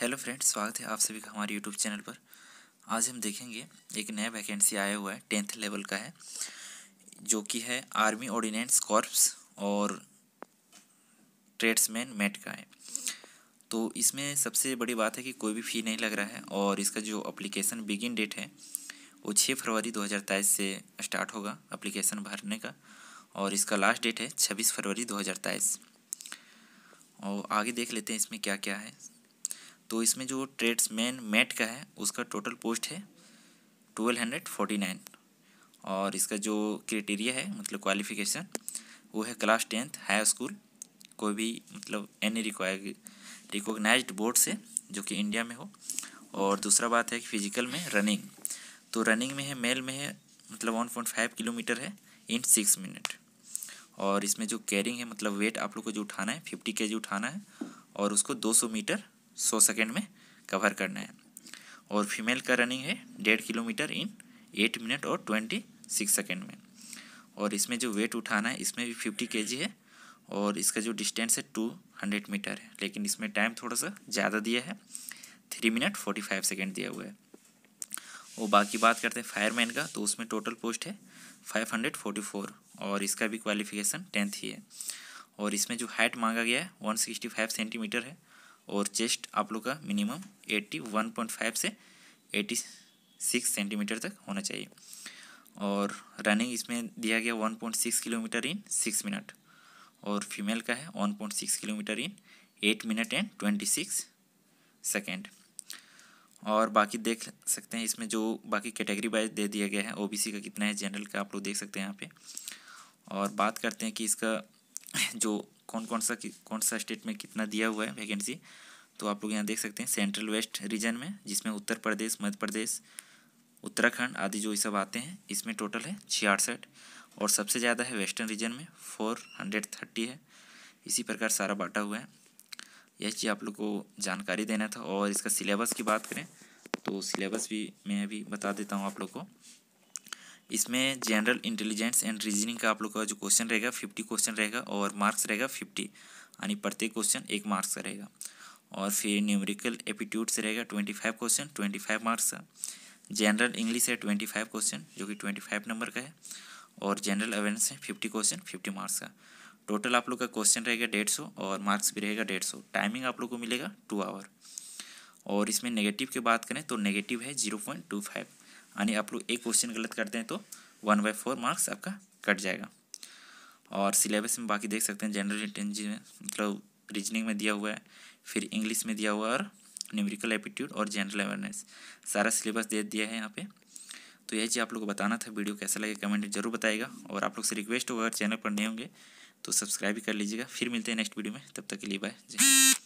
hello friends स्वागत है आप सभी का हमारे यूट्यूब चैनल पर आज हम देखेंगे एक नया वैकेंसी आया हुआ है टेंथ लेवल का है जो कि है आर्मी ऑर्डिनेंस कॉर्प्स और ट्रेड्समैन मेट का है तो इसमें सबसे बड़ी बात है कि कोई भी फ़ी नहीं लग रहा है और इसका जो अप्लीकेशन बिगिन डेट है वो छः फरवरी दो हज़ार तेईस से स्टार्ट होगा अप्लीकेशन भरने का और इसका लास्ट डेट है छब्बीस फरवरी दो हज़ार तेईस और आगे देख लेते हैं इसमें क्या क्या है तो इसमें जो ट्रेड्समैन मेट का है उसका टोटल पोस्ट है ट्वेल्व हंड्रेड फोर्टी नाइन और इसका जो क्राइटेरिया है मतलब क्वालिफिकेशन वो है क्लास टेंथ हाई स्कूल कोई भी मतलब एनी रिकोगनाइज बोर्ड से जो कि इंडिया में हो और दूसरा बात है कि फिजिकल में रनिंग तो रनिंग में है मेल में है मतलब वन पॉइंट फाइव किलोमीटर है इन सिक्स मिनट और इसमें जो कैरिंग है मतलब वेट आप लोग को जो उठाना है फिफ्टी के उठाना है और उसको दो सौ मीटर सौ सेकेंड में कवर करना है और फीमेल का रनिंग है डेढ़ किलोमीटर इन एट मिनट और ट्वेंटी सिक्स सेकेंड में और इसमें जो वेट उठाना है इसमें भी फिफ्टी के है और इसका जो डिस्टेंस है टू हंड्रेड मीटर है लेकिन इसमें टाइम थोड़ा सा ज़्यादा दिया है three minute forty five second दिया हुआ है और बाकी बात करते हैं फायरमैन का तो उसमें टोटल पोस्ट है फाइव हंड्रेड फोर्टी फोर और इसका भी क्वालिफिकेशन टेंथ ही है और इसमें जो हाइट मांगा गया है वन सिक्सटी फाइव सेंटीमीटर है और चेस्ट आप लोग का minimum eighty one point five से एट्टी सिक्स सेंटीमीटर तक होना चाहिए और रनिंग इसमें दिया गया one point six kilometre in six minute और फीमेल का है one point six kilometre in eight minute and twenty six second और बाकी देख सकते हैं इसमें जो बाकी कैटेगरी वाइज दे दिया गया है ओबीसी का कितना है जनरल का आप लोग देख सकते हैं यहाँ पे और बात करते हैं कि इसका जो कौन कौन सा कौन सा स्टेट में कितना दिया हुआ है वैकेंसी तो आप लोग यहाँ देख सकते हैं सेंट्रल वेस्ट रीजन में जिसमें उत्तर प्रदेश मध्य प्रदेश उत्तराखंड आदि जो ये सब आते हैं इसमें टोटल है छियासठ और सबसे ज़्यादा है वेस्टर्न रीजन में फोर हंड्रेड थर्टी है इसी प्रकार सारा बांटा हुआ है यह चीज़ आप लोग को जानकारी देना था और इसका सिलेबस की बात करें तो सिलेबस भी मैं अभी बता देता हूँ आप लोग को इसमें जनरल इंटेलिजेंस एंड रीजनिंग का आप लोग का जो क्वेश्चन रहेगा फिफ्टी क्वेश्चन रहेगा और मार्क्स रहेगा फिफ्टी यानी प्रत्येक क्वेश्चन एक मार्क्स का रहेगा और फिर न्यूमेरिकल एप्टीट्यूड से रहेगा twenty five question twenty five marks का जनरल इंग्लिश है ट्वेंटी फाइव क्वेश्चन जो कि ट्वेंटी फाइव नंबर का है और जनरल अवेयरनेस है फिफ्टी क्वेश्चन फिफ्टी मार्क्स का टोटल आप लोग का क्वेश्चन रहेगा डेढ़ सौ और मार्क्स भी रहेगा डेढ़ सौ टाइमिंग आप लोग को मिलेगा टू आवर और इसमें नेगेटिव की बात करें तो नेगेटिव है जीरो पॉइंट टू फाइव यानी आप लोग एक क्वेश्चन गलत करते हैं तो वन बाई फोर मार्क्स आपका कट जाएगा और सिलेबस में बाकी देख सकते हैं जनरल इंटेंजी में मतलब रीजनिंग में दिया हुआ है फिर इंग्लिश में दिया हुआ है और न्यूमेरिकल एप्टीट्यूड और जनरल अवेयरनेस सारा सिलेबस दे दिया है यहाँ पे तो यही चीज़ आप लोग को बताना था वीडियो कैसा लगे कमेंट जरूर बताएगा और आप लोग से रिक्वेस्ट होगा अगर चैनल पर नहीं होंगे तो सब्सक्राइब भी कर लीजिएगा फिर मिलते हैं नेक्स्ट वीडियो में तब तक के लिए बाय जय